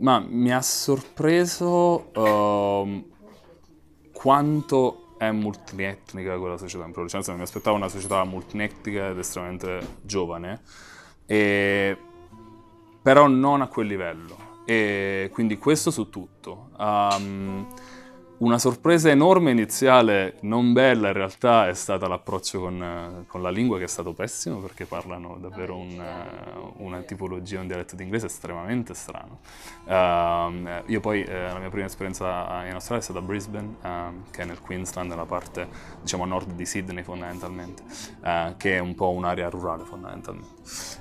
Ma mi ha sorpreso uh, quanto è multietnica quella società in Provincia. mi aspettavo una società multietnica ed estremamente giovane, e... però non a quel livello. E quindi questo su tutto. Um, una sorpresa enorme iniziale, non bella in realtà, è stata l'approccio con, con, la lingua che è stato pessimo perché parlano davvero un, eh, una tipologia, un dialetto d'inglese estremamente strano. Uh, io poi eh, la mia prima esperienza in Australia è stata a Brisbane, uh, che è nel Queensland, nella parte diciamo nord di Sydney fondamentalmente, uh, che è un po' un'area rurale fondamentalmente.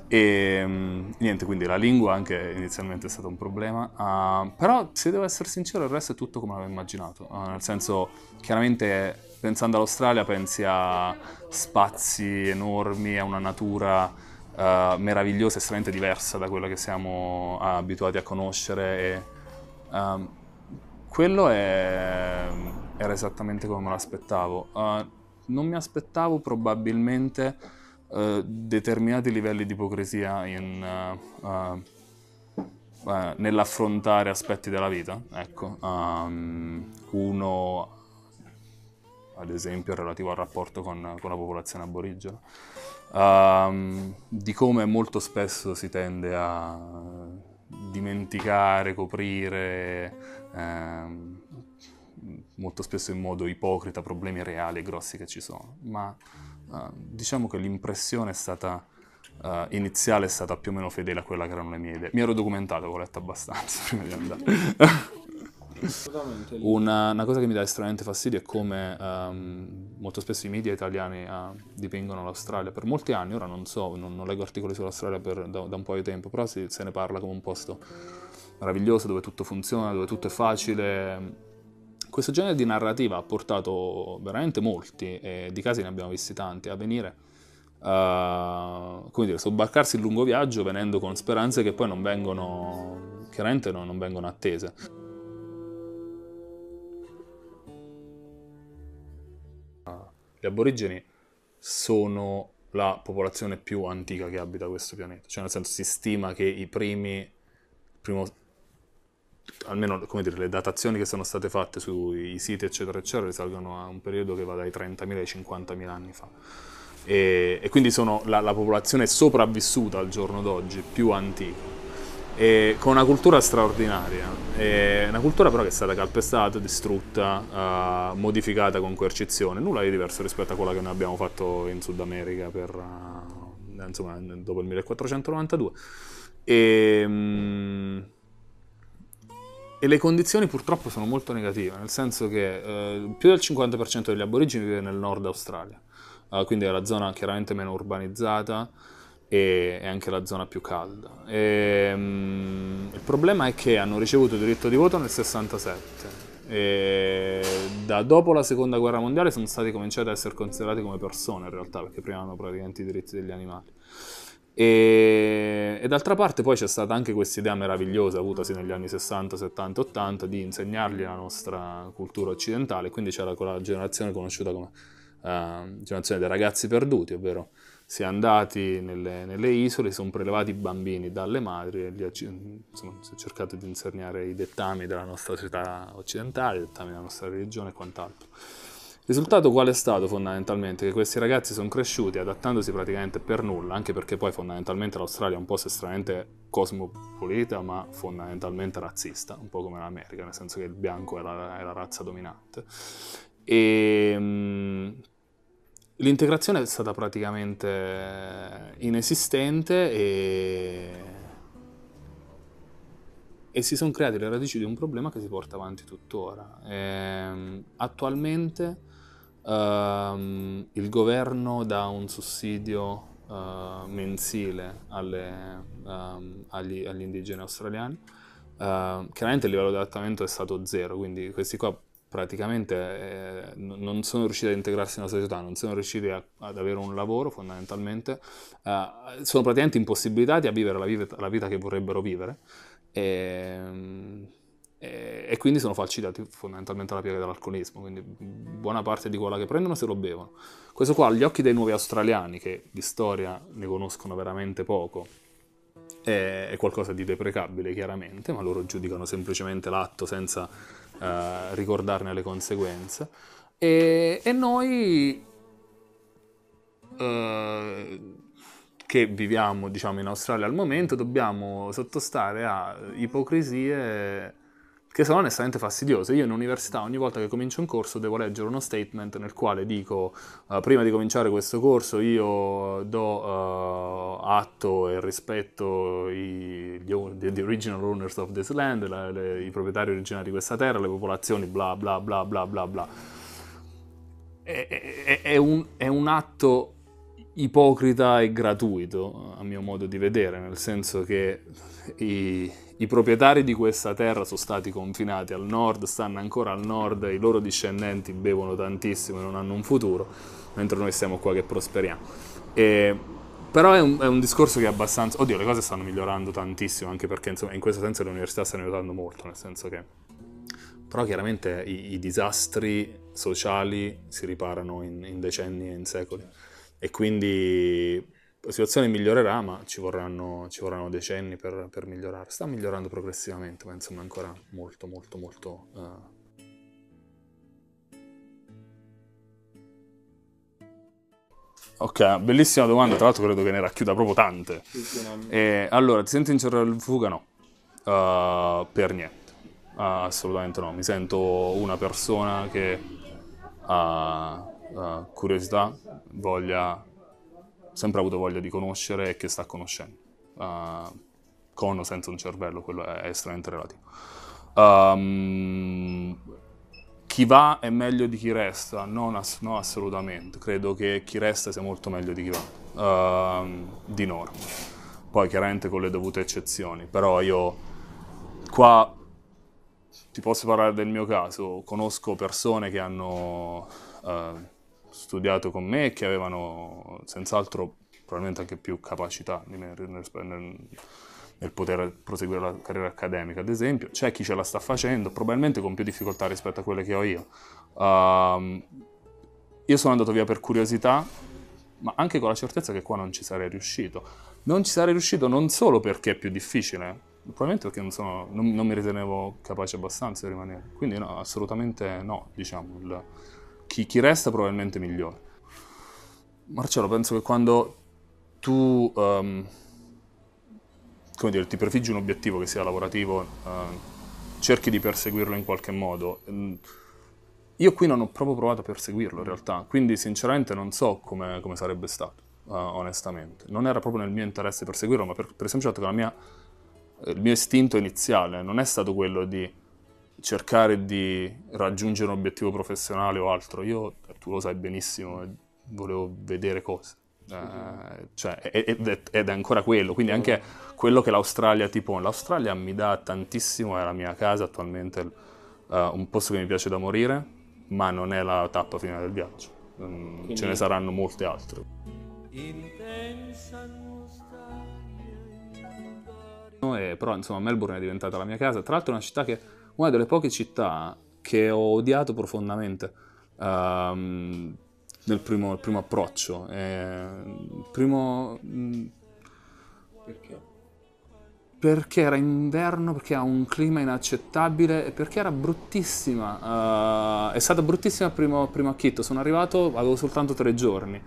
E um, niente, quindi la lingua anche inizialmente è stato un problema, ah, però se devo essere sincero il resto è tutto come l'avevo immaginato. Ah, nel senso chiaramente pensando all'Australia pensi a spazi enormi, a una natura eh, meravigliosa, estremamente diversa da quella che siamo ah, abituati a conoscere e um, quello è, era esattamente come me l'aspettavo. Uh, non mi aspettavo probabilmente uh, determinati livelli di ipocrisia in... Uh, eh, nell'affrontare aspetti della vita, ecco. Um, uno, ad esempio, relativo al rapporto con, con la popolazione aborigena. Um, di come molto spesso si tende a dimenticare, coprire, ehm, molto spesso in modo ipocrita, problemi reali e grossi che ci sono. Ma eh, diciamo che l'impressione è stata uh, iniziale è stata più o meno fedele a quella che erano le mie idee. Mi ero documentato, avevo letto abbastanza prima di andare. Una, una, cosa che mi dà estremamente fastidio è come um, molto spesso i media italiani uh, dipingono l'Australia per molti anni, ora non so, non, non leggo articoli sull'Australia per, da, da, un po' di tempo, però si, se ne parla come un posto meraviglioso dove tutto funziona, dove tutto è facile. Questo genere di narrativa ha portato veramente molti, e di casi ne abbiamo visti tanti, a venire uh, come dire, sobbarcarsi il lungo viaggio venendo con speranze che poi non vengono, chiaramente non, non vengono attese. Gli aborigeni sono la popolazione più antica che abita questo pianeta, cioè nel senso si stima che i primi, primo, almeno dire, le datazioni che sono state fatte sui siti eccetera eccetera risalgono a un periodo che va dai 30.000 ai 50.000 anni fa e, e quindi sono la, la, popolazione sopravvissuta al giorno d'oggi, più antica, e con una cultura straordinaria, e una cultura però che è stata calpestata, distrutta, uh, modificata con coercizione, nulla di diverso rispetto a quella che noi abbiamo fatto in Sud America per, uh, insomma, dopo il 1492. E, um, e le condizioni purtroppo sono molto negative, nel senso che eh, più del 50% degli aborigeni vive nel nord Australia uh, quindi è la zona chiaramente meno urbanizzata e è anche la zona più calda. E, um, il problema è che hanno ricevuto diritto di voto nel 67 e da dopo la seconda guerra mondiale sono stati cominciati ad essere considerati come persone in realtà perché prima hanno praticamente i diritti degli animali. E, e, d'altra parte poi c'è stata anche questa idea meravigliosa avutasi negli anni 60, 70, 80 di insegnargli la nostra cultura occidentale, quindi c'era quella generazione conosciuta come generazione dei ragazzi perduti, ovvero si è andati nelle, nelle isole, si sono prelevati i bambini dalle madri e insomma, si è cercato di insegnare i dettami della nostra società occidentale, i dettami della nostra religione e quant'altro. Il risultato qual è stato fondamentalmente? Che questi ragazzi sono cresciuti adattandosi praticamente per nulla, anche perché poi fondamentalmente l'Australia è un posto estremamente cosmopolita ma fondamentalmente razzista, un po' come l'America, nel senso che il bianco è la, è la razza dominante. E, ehm, l'integrazione è stata praticamente inesistente e, e si sono create le radici di un problema che si porta avanti tuttora. E, ehm, attualmente um, il governo dà un sussidio uh, mensile alle, um, agli, agli, indigeni australiani. Uh, chiaramente il livello di adattamento è stato zero, quindi questi qua praticamente eh, non sono riusciti ad integrarsi nella società, non sono riusciti a, ad avere un lavoro fondamentalmente, eh, sono praticamente impossibilitati a vivere la, vive, la vita che vorrebbero vivere e, ehm, e, e, quindi sono falcidati fondamentalmente alla piega dell'alcolismo, quindi buona parte di quella che prendono se lo bevono. Questo qua agli occhi dei nuovi australiani che di storia ne conoscono veramente poco, è qualcosa di deprecabile chiaramente, ma loro giudicano semplicemente l'atto senza eh, ricordarne le conseguenze. E, e noi eh, che viviamo diciamo, in Australia al momento dobbiamo sottostare a ipocrisie che sono onestamente fastidiose. Io in università ogni volta che comincio un corso devo leggere uno statement nel quale dico uh, prima di cominciare questo corso io do uh, atto e rispetto i, gli, the original owners of this land, la, le, i proprietari originari di questa terra, le popolazioni, bla bla bla bla bla bla. È, è, è, un, è un atto ipocrita e gratuito, a mio modo di vedere, nel senso che i, i, proprietari di questa terra sono stati confinati al nord, stanno ancora al nord, i loro discendenti bevono tantissimo e non hanno un futuro, mentre noi siamo qua che prosperiamo. E, però è un, è un, discorso che è abbastanza... Oddio, le cose stanno migliorando tantissimo, anche perché insomma, in questo senso le università stanno aiutando molto, nel senso che... Però chiaramente i, i disastri sociali si riparano in, in decenni e in secoli e quindi la situazione migliorerà, ma ci vorranno, ci vorranno decenni per, per, migliorare. Sta migliorando progressivamente, ma insomma ancora molto, molto, molto... Uh... Ok, bellissima domanda, tra l'altro credo che ne racchiuda proprio tante. E, allora, ti senti in di fuga? No, uh, per niente, uh, assolutamente no. Mi sento una persona che... Uh, eh, curiosità, voglia, sempre avuto voglia di conoscere e che sta conoscendo. Uh, con o senza un cervello, quello è, è estremamente relativo. Um, chi va è meglio di chi resta? Non ass- no, assolutamente. Credo che chi resta sia molto meglio di chi va, uh, di norma. Poi chiaramente con le dovute eccezioni, però io qua ti posso parlare del mio caso, conosco persone che hanno... Uh, studiato con me e che avevano senz'altro probabilmente anche più capacità di me nel, nel, nel poter proseguire la carriera accademica, ad esempio. C'è chi ce la sta facendo, probabilmente con più difficoltà rispetto a quelle che ho io. Uh, io sono andato via per curiosità, ma anche con la certezza che qua non ci sarei riuscito. Non ci sarei riuscito non solo perché è più difficile, probabilmente perché non, sono, non, non mi ritenevo capace abbastanza di rimanere. Quindi no, assolutamente no, diciamo. Il, chi, chi resta probabilmente migliore. Marcello, penso che quando tu um, come dire, ti prefiggi un obiettivo che sia lavorativo, uh, cerchi di perseguirlo in qualche modo. Ehm, io qui non ho proprio provato a perseguirlo in realtà, quindi sinceramente non so come, come sarebbe stato, uh, onestamente. Non era proprio nel mio interesse perseguirlo, ma per, per esempio eh, il mio istinto iniziale non è stato quello di cercare di raggiungere un obiettivo professionale o altro. Io, tu lo sai benissimo, eh, volevo vedere cose. Eh, eh cioè, ed, è, ed, è, ancora quello, quindi anche quello che l'Australia ti pone. L'Australia mi dà tantissimo, è la mia casa attualmente, uh, un posto che mi piace da morire, ma non è la tappa finale del viaggio. Um, Ce ne saranno molte altre. No, e, però insomma Melbourne è diventata la mia casa, tra l'altro è una città che una delle poche città che ho odiato profondamente um, nel primo, primo approccio. Eh, primo, mm, perché? Perché era inverno, perché ha un clima inaccettabile e perché era bruttissima. Uh, è stata bruttissima prima, prima acchitto. Sono arrivato, avevo soltanto tre giorni.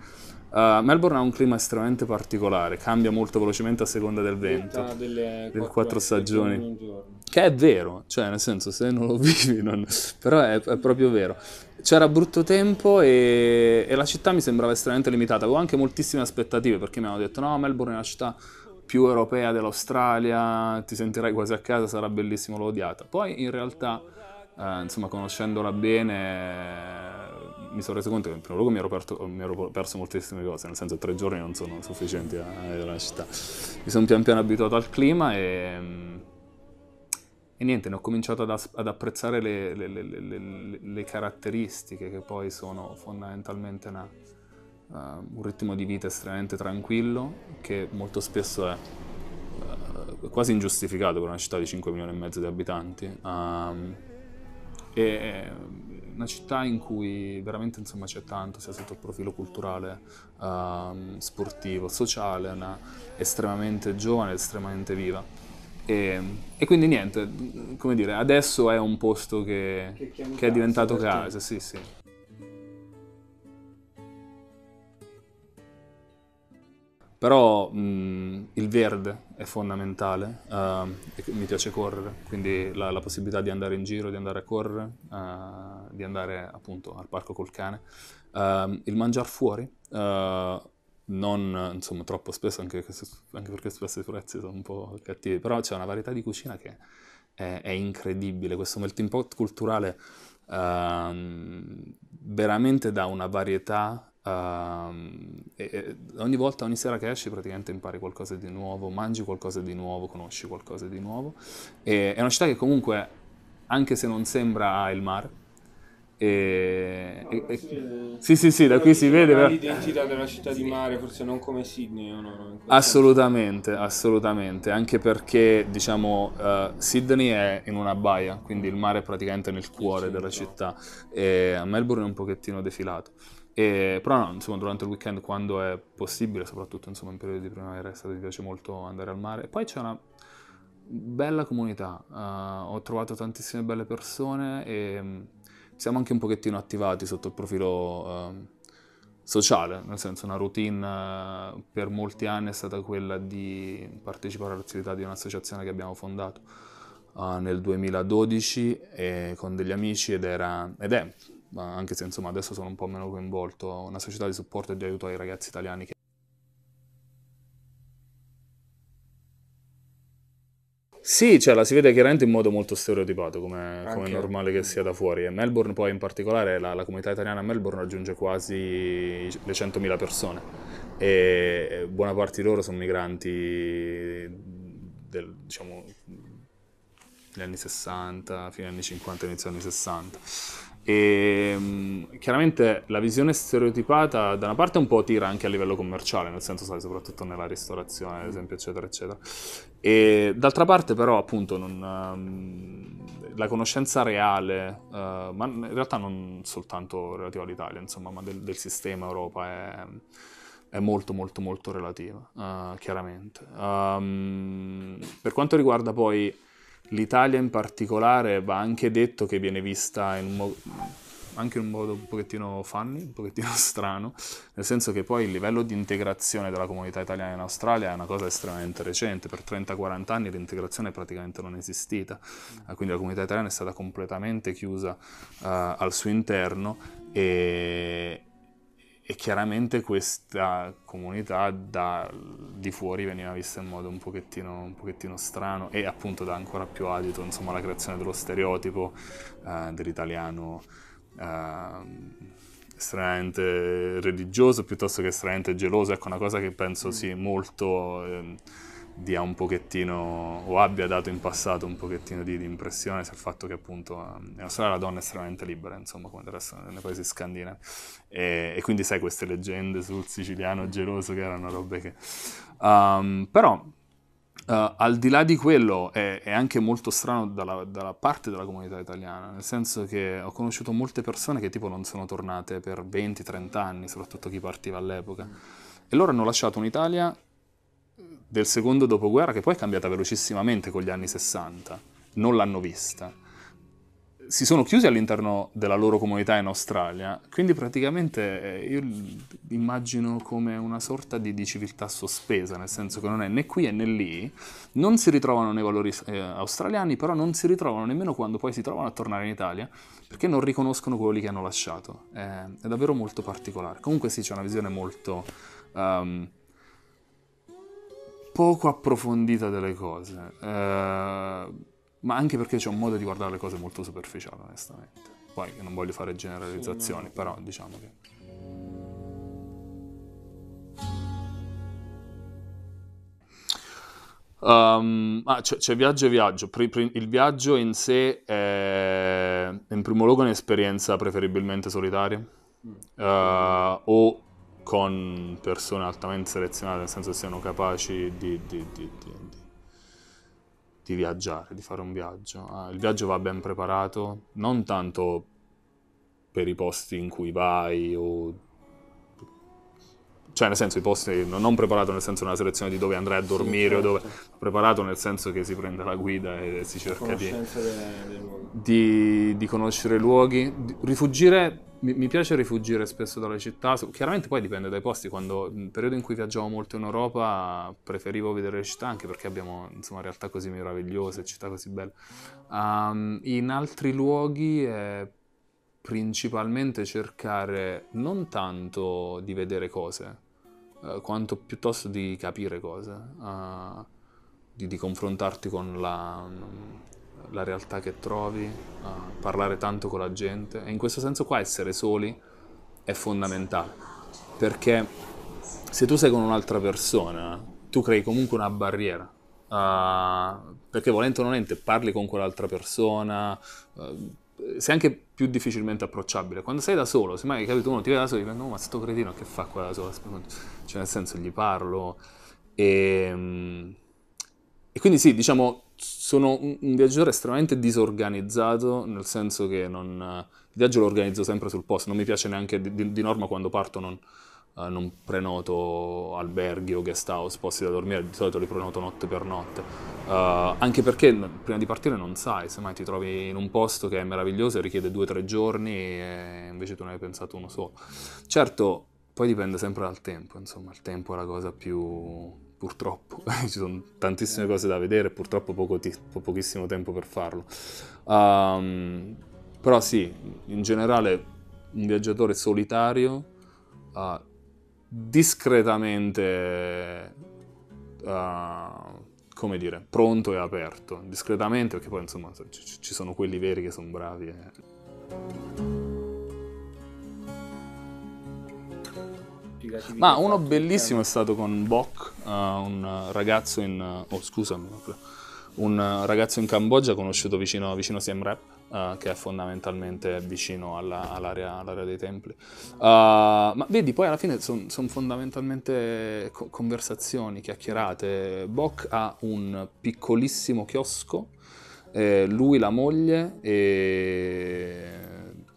Uh, Melbourne ha un clima estremamente particolare, cambia molto velocemente a seconda del vento, delle quattro, quattro stagioni che è vero, cioè nel senso se non lo vivi, non... però è, è, proprio vero. C'era brutto tempo e, e la città mi sembrava estremamente limitata, avevo anche moltissime aspettative perché mi hanno detto no, Melbourne è la città più europea dell'Australia, ti sentirai quasi a casa, sarà bellissimo, l'ho odiata. Poi in realtà, eh, insomma, conoscendola bene, mi sono reso conto che in primo luogo mi ero, perto, mi ero, perso moltissime cose, nel senso tre giorni non sono sufficienti a vedere la città. Mi sono pian piano abituato al clima e e niente, ne ho cominciato ad, as- ad apprezzare le, le, le, le, caratteristiche che poi sono fondamentalmente una, uh, un ritmo di vita estremamente tranquillo, che molto spesso è uh, quasi ingiustificato per una città di 5 milioni e mezzo di abitanti. Um, ehm, è ehm, una città in cui veramente insomma, c'è tanto, sia sotto il profilo culturale, uh, sportivo, sociale, una estremamente giovane, estremamente viva. E, e, quindi niente, come dire, adesso è un posto che, che, che, è diventato casa, sì, sì. Però mh, il verde è fondamentale, uh, mi piace correre, quindi la, la, possibilità di andare in giro, di andare a correre, uh, di andare appunto al parco col cane. Uh, il mangiare fuori, non insomma, troppo spesso, anche, anche, perché spesso i prezzi sono un po' cattivi, però c'è una varietà di cucina che è, è incredibile, questo melting pot culturale uh, veramente dà una varietà Uh, e, e ogni volta, ogni sera che esci, praticamente impari qualcosa di nuovo, mangi qualcosa di nuovo, conosci qualcosa di nuovo. E, è una città che comunque, anche se non sembra il mare, e, no, e, e, sì, sì, sì, da qui si vede però... l'identità della città di mare, forse non come Sydney. No, assolutamente, senso. assolutamente, anche perché diciamo uh, Sydney è in una baia, quindi il mare è praticamente nel cuore della città e a Melbourne è un pochettino defilato. E, però no, insomma, durante il weekend, quando è possibile, soprattutto insomma, in periodo di primavera, estate, mi piace molto andare al mare. poi c'è una bella comunità, uh, ho trovato tantissime belle persone e siamo anche un pochettino attivati sotto il profilo eh, sociale, nel senso una routine eh, per molti anni è stata quella di partecipare all'attività di un'associazione che abbiamo fondato eh, nel 2012 eh, con degli amici ed, era, ed è, anche se insomma adesso sono un po' meno coinvolto, una società di supporto e di aiuto ai ragazzi italiani che Sì, cioè la si vede chiaramente in modo molto stereotipato, come, è normale che sia da fuori. E Melbourne poi in particolare, la, la comunità italiana a Melbourne raggiunge quasi le 100.000 persone e buona parte di loro sono migranti del, diciamo, negli anni 60, fine anni 50, inizio anni 60. E ehm, chiaramente la visione stereotipata da una parte un po' tira anche a livello commerciale, nel senso sai, soprattutto nella ristorazione, ad esempio, eccetera, eccetera. E d'altra parte però appunto non, um, la conoscenza reale, uh, ma in realtà non soltanto relativa all'Italia, insomma, ma del, del sistema Europa è, è, molto molto molto relativa, uh, chiaramente. Um, per quanto riguarda poi L'Italia in particolare va anche detto che viene vista in un modo anche in un modo un pochettino funny, un pochettino strano, nel senso che poi il livello di integrazione della comunità italiana in Australia è una cosa estremamente recente, per 30-40 anni l'integrazione è praticamente non esistita, mm. quindi la comunità italiana è stata completamente chiusa uh, al suo interno e, e chiaramente questa comunità da, di fuori veniva vista in modo un pochettino, un pochettino, strano e appunto dà ancora più adito insomma, alla creazione dello stereotipo eh, dell'italiano eh, estremamente religioso piuttosto che estremamente geloso, ecco una cosa che penso mm. sia molto... Eh, dia un pochettino o abbia dato in passato un pochettino di, di impressione sul fatto che appunto in eh, Australia la donna è estremamente libera, insomma, come del resto nei paesi scandinavi. E, e, quindi sai queste leggende sul siciliano geloso che erano robe che... Um, però Uh, al di là di quello è, è anche molto strano dalla, dalla, parte della comunità italiana, nel senso che ho conosciuto molte persone che tipo non sono tornate per 20-30 anni, soprattutto chi partiva all'epoca, e loro hanno lasciato un'Italia del secondo dopoguerra che poi è cambiata velocissimamente con gli anni 60, non l'hanno vista. Si sono chiusi all'interno della loro comunità in Australia, quindi praticamente eh, io immagino come una sorta di, di civiltà sospesa, nel senso che non è né qui né lì, non si ritrovano nei valori eh, australiani, però non si ritrovano nemmeno quando poi si trovano a tornare in Italia, perché non riconoscono quelli che hanno lasciato. Eh, è davvero molto particolare. Comunque sì, c'è una visione molto... Um, poco approfondita delle cose, eh, ma anche perché c'è un modo di guardare le cose molto superficiale, onestamente. Poi non voglio fare generalizzazioni, sì, però diciamo che... Um, ah, c'è, c'è, viaggio e viaggio. il viaggio in sé è in primo luogo un'esperienza preferibilmente solitaria mm. uh, o con persone altamente selezionate, nel senso che siano capaci di, di, di, di viaggiare, di fare un viaggio. Ah, il viaggio va ben preparato, non tanto per i posti in cui vai o... Cioè, nel senso, i posti non preparato nel senso una selezione di dove andrai a dormire, sì, certo. dove... preparato nel senso che si prende la guida e si cerca di, delle, delle di, conoscere luoghi. Rifugire mi, piace rifugire spesso dalle città, chiaramente poi dipende dai posti, quando nel periodo in cui viaggiavo molto in Europa preferivo vedere le città anche perché abbiamo insomma realtà così meravigliose, città così belle. Um, in altri luoghi è principalmente cercare non tanto di vedere cose, eh, quanto piuttosto di capire cose, uh, di, di confrontarti con la mhmm, la realtà che trovi, parlare tanto con la gente e in questo senso qua essere soli è fondamentale perché se tu sei con un'altra persona tu crei comunque una barriera uh, perché volente o nolente parli con quell'altra persona uh, sei anche più difficilmente approcciabile quando sei da solo se mai hai capito uno ti vede da solo e dice no ma sto cretino che fa qua da solo cioè nel senso gli parlo e, mm, e quindi sì diciamo sono un, viaggiatore estremamente disorganizzato, nel senso che non, il viaggio lo organizzo sempre sul posto, non mi piace neanche di, di, di norma quando parto non, Uh, non prenoto alberghi o guest house, posti da dormire, di solito li prenoto notte per notte. Uh, anche perché prima di partire non sai, semmai ti trovi in un posto che è meraviglioso e richiede due o tre giorni e invece tu ne hai pensato uno solo. Certo, poi dipende sempre dal tempo, insomma, il tempo è la cosa più purtroppo, ci sono tantissime eh. cose da vedere purtroppo poco ti- pochissimo tempo per farlo. Um, però sì, in generale un viaggiatore solitario uh, discretamente, uh, come dire, pronto e aperto. Discretamente perché poi insomma ci, ci sono quelli veri che sono bravi. E... applicative. Ma uno bellissimo è stato con Bok, uh, un ragazzo in... oh scusami, un ragazzo in Cambogia conosciuto vicino, vicino Siem Reap. Uh, che è fondamentalmente vicino alla, all'area, all'area, dei templi. Uh, ma vedi, poi alla fine sono son fondamentalmente co- conversazioni, chiacchierate. Bok ha un piccolissimo chiosco, eh, lui, la moglie e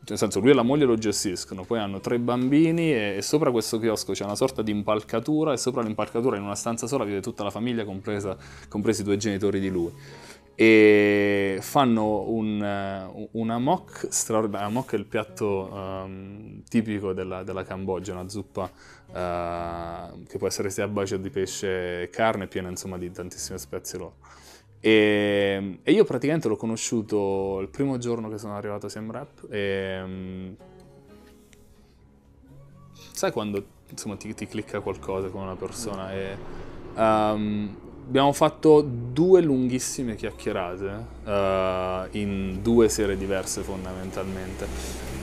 nel senso lui e la moglie lo gestiscono, poi hanno tre bambini e, e sopra questo chiosco c'è una sorta di impalcatura e sopra l'impalcatura in una stanza sola vive tutta la famiglia, compresa, compresi i due genitori di lui. E fanno un, eh, una mock straordinaria, la mock è il piatto um, tipico della, della, Cambogia, una zuppa uh, che può essere sia a base di pesce e carne, piena insomma di tantissime spezie loro e, ehm, e, io praticamente l'ho conosciuto il primo giorno che sono arrivato a SEMRAP. E, ehm, sai quando insomma, ti, ti, clicca qualcosa con una persona? E, um, abbiamo fatto due lunghissime chiacchierate uh, in due sere diverse fondamentalmente.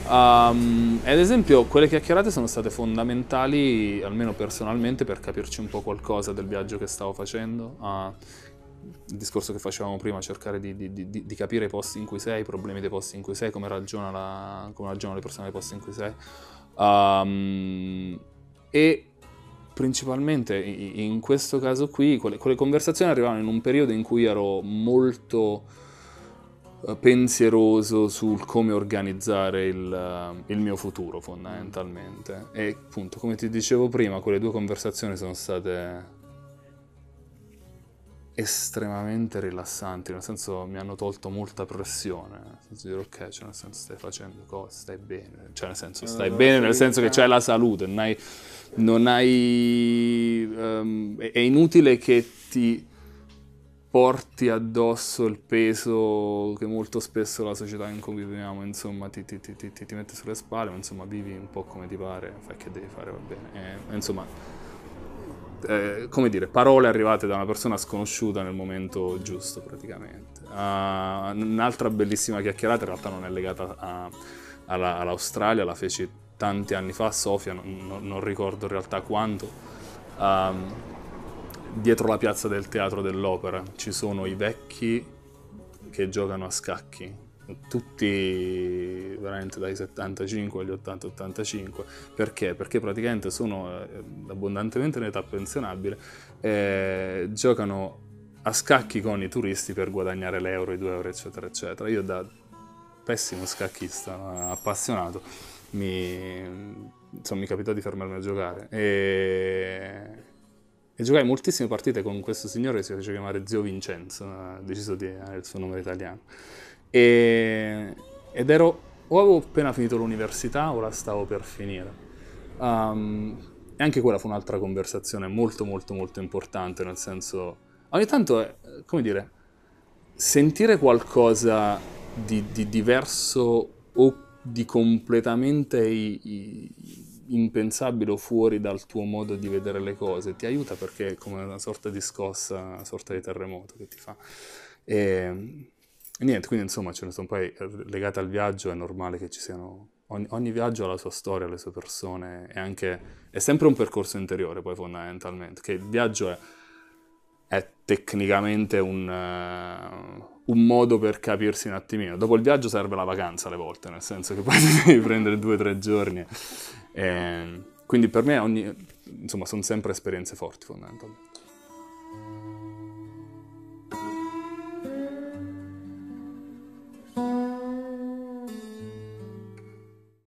Um, ad esempio quelle chiacchierate sono state fondamentali, almeno personalmente, per capirci un po' qualcosa del viaggio che stavo facendo. Uh, il discorso che facevamo prima, cercare di, di, di, di, capire i posti in cui sei, i problemi dei posti in cui sei, come, la, come ragionano le persone dei posti in cui sei. Um, e principalmente in questo caso qui, quelle, quelle conversazioni arrivavano in un periodo in cui ero molto eh, pensieroso sul come organizzare il, eh, il, mio futuro fondamentalmente e appunto come ti dicevo prima quelle due conversazioni sono state estremamente rilassanti, nel senso mi hanno tolto molta pressione, nel senso di dire ok, cioè nel senso stai facendo cose, stai bene, cioè nel senso stai no, eh, bene, nel senso che eh. c'è la salute, non hai... Non hai um, è inutile che ti porti addosso il peso che molto spesso la società in cui viviamo insomma ti, ti, ti, ti mette sulle spalle, ma insomma vivi un po' come ti pare, fai che devi fare, va bene. E, eh, insomma eh, come dire, parole arrivate da una persona sconosciuta nel momento giusto praticamente. Uh, un'altra bellissima chiacchierata in realtà non è legata a, alla, all'Australia, la feci tanti anni fa a Sofia, non, non ricordo in realtà quando. Um, ehm, dietro la piazza del teatro dell'opera ci sono i vecchi che giocano a scacchi tutti veramente dai 75 agli 80-85 perché? Perché praticamente sono eh, abbondantemente in età pensionabile e eh, giocano a scacchi con i turisti per guadagnare l'euro, i 2 euro eccetera eccetera io da pessimo scacchista appassionato mi, insomma, mi capitò di fermarmi a giocare e, e giocai moltissime partite con questo signore che si fece chiamare Zio Vincenzo ha deciso di dare il suo nome italiano e, ed ero, o avevo appena finito l'università o la stavo per finire. Um, e anche quella fu un'altra conversazione molto molto molto importante, nel senso, ogni tanto, è, eh, come dire, sentire qualcosa di, di diverso o di completamente i, i, impensabile o fuori dal tuo modo di vedere le cose, ti aiuta perché è come una sorta di scossa, una sorta di terremoto che ti fa. E, ehm, e niente, quindi insomma ce ne sono poi eh, legate al viaggio, è normale che ci siano... Ogni, ogni viaggio ha la sua storia, le sue persone, e anche... è sempre un percorso interiore poi fondamentalmente, che il viaggio è, è tecnicamente un, uh, un, modo per capirsi un attimino. Dopo il viaggio serve la vacanza alle volte, nel senso che poi devi prendere due o tre giorni. E, ehm, quindi per me ogni... insomma sono sempre esperienze forti fondamentalmente.